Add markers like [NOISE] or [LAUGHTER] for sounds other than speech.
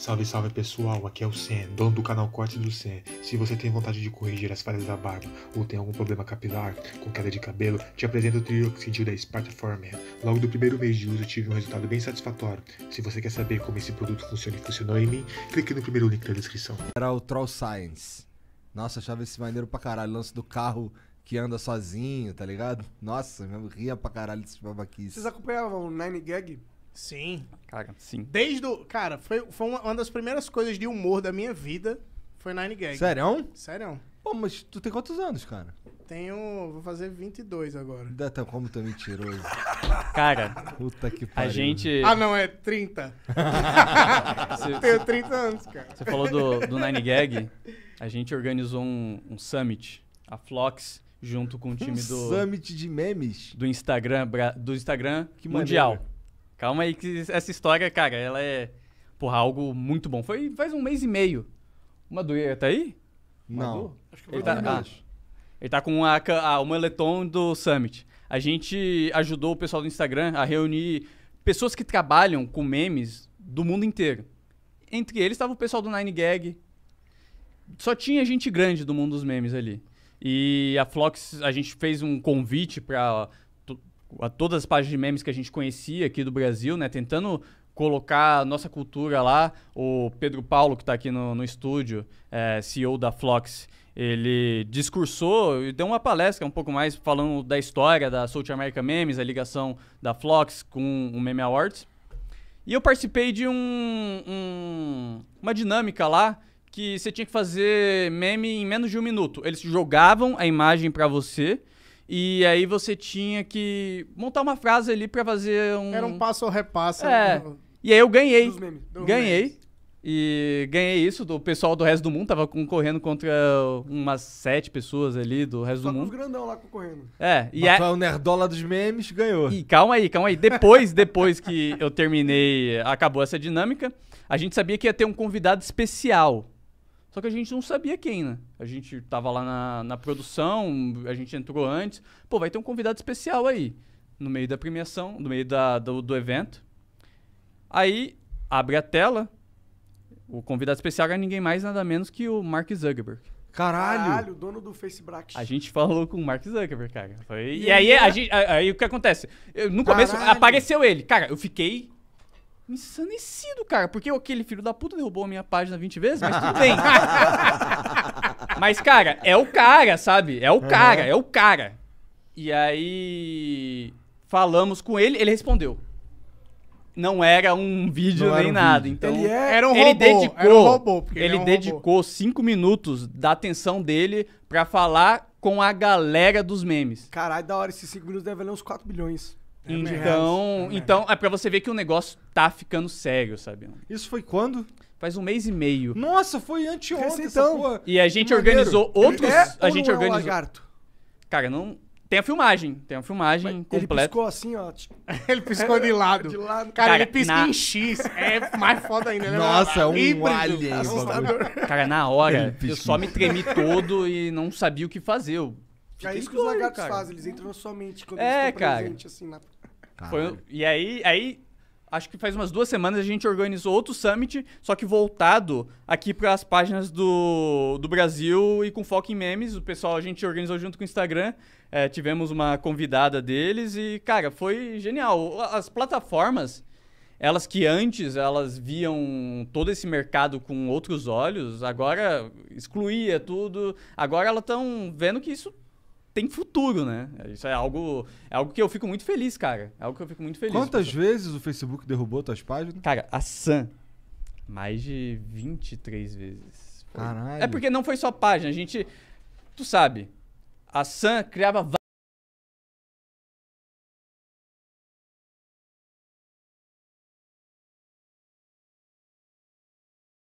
Salve, salve pessoal, aqui é o Sen, dono do canal Corte do Sen. Se você tem vontade de corrigir as falhas da barba ou tem algum problema capilar, com queda de cabelo, te apresento o Trioxidil da Sparta Former. Logo do primeiro mês de uso tive um resultado bem satisfatório. Se você quer saber como esse produto funciona e funcionou em mim, clique no primeiro link da descrição. Era o Troll Science. Nossa, achava esse maneiro pra caralho, lance do carro que anda sozinho, tá ligado? Nossa, eu ria pra caralho desse babaquice. Vocês acompanhavam o Nine Gag? Sim. Cara, sim. Desde o. Cara, foi, foi uma, uma das primeiras coisas de humor da minha vida. Foi Nine Gag. Sério? Sério. Pô, mas tu tem quantos anos, cara? Tenho. Vou fazer 22 agora. Dá, tá, como tu é mentiroso. [LAUGHS] Cara. Puta que pariu. A gente. Ah, não, é 30. Cê, [LAUGHS] Tenho 30 anos, cara. Você falou do, do Nine Gag. A gente organizou um, um summit, a Flox, junto com o time um do. Summit de memes? Do Instagram, do Instagram que Mundial. Maneiro. Calma aí que essa história, cara, ela é, porra, algo muito bom. Foi faz um mês e meio. O Madureira tá aí? Não. Madu? Acho que foi ele tá, ah, ele tá com a, a, o moletom do Summit. A gente ajudou o pessoal do Instagram a reunir pessoas que trabalham com memes do mundo inteiro. Entre eles estava o pessoal do Nine Gag. Só tinha gente grande do mundo dos memes ali. E a Flox, a gente fez um convite para a todas as páginas de memes que a gente conhecia aqui do Brasil, né? Tentando colocar a nossa cultura lá. O Pedro Paulo, que está aqui no, no estúdio, é, CEO da Flox, ele discursou e deu uma palestra um pouco mais falando da história da South America Memes, a ligação da Flox com o Meme Awards. E eu participei de um, um, uma dinâmica lá que você tinha que fazer meme em menos de um minuto. Eles jogavam a imagem para você e aí você tinha que montar uma frase ali para fazer um. Era um passo ou repasso. É. E aí eu ganhei. Dos memes, dos ganhei. Memes. E ganhei isso do pessoal do resto do mundo, tava concorrendo contra umas sete pessoas ali do resto Só do mundo. Só grandão lá concorrendo. É, e Mas Foi é- é o nerdola dos memes ganhou. E calma aí, calma aí. Depois, depois que eu terminei, acabou essa dinâmica, a gente sabia que ia ter um convidado especial só que a gente não sabia quem, né? A gente tava lá na, na produção, a gente entrou antes. Pô, vai ter um convidado especial aí, no meio da premiação, no meio da, do, do evento. Aí abre a tela, o convidado especial era ninguém mais, nada menos que o Mark Zuckerberg. Caralho! Caralho, dono do Facebook. A gente falou com o Mark Zuckerberg, cara. Foi... E, e aí, a né? gente, aí, aí o que acontece? Eu, no começo apareceu ele. Cara, eu fiquei insanecido cara. Porque aquele filho da puta derrubou a minha página 20 vezes, mas tudo bem. [LAUGHS] mas, cara, é o cara, sabe? É o cara, uhum. é o cara. E aí. Falamos com ele, ele respondeu. Não era um vídeo Não nem um nada. Vídeo. Então, ele é... era um ele robô. Dedicou, era um robô é ele um dedicou robô. cinco minutos da atenção dele para falar com a galera dos memes. Caralho, da hora. Esses cinco minutos devem valer uns 4 bilhões. É então, é então é para você ver que o negócio tá ficando sério, sabe? Isso foi quando? Faz um mês e meio. Nossa, foi anteontem então. E a gente Maneiro. organizou outros, ele é a gente não é organizou. É um lagarto? Cara, não tem a filmagem, tem a filmagem Mas completa. Ele piscou assim, ó. [LAUGHS] ele piscou de lado. de lado. Cara, Cara ele pisca na... em X. É mais foda ainda, né? Nossa, é um híbrido, alien. Cara, na hora, eu só me tremi todo e não sabia o que fazer. Eu é isso que os lagartos cara. fazem, eles entram na sua mente quando é, eles cara. presente, assim, na... Foi, e aí, aí, acho que faz umas duas semanas a gente organizou outro summit, só que voltado aqui para as páginas do, do Brasil e com foco em memes. O pessoal a gente organizou junto com o Instagram. É, tivemos uma convidada deles e, cara, foi genial. As plataformas, elas que antes elas viam todo esse mercado com outros olhos, agora excluía tudo. Agora elas estão vendo que isso tem futuro, né? Isso é algo, é algo que eu fico muito feliz, cara. É algo que eu fico muito feliz. Quantas pessoal. vezes o Facebook derrubou tuas páginas? Cara, a Sam, mais de 23 vezes. Foi. Caralho. É porque não foi só página, a gente. Tu sabe, a Sam criava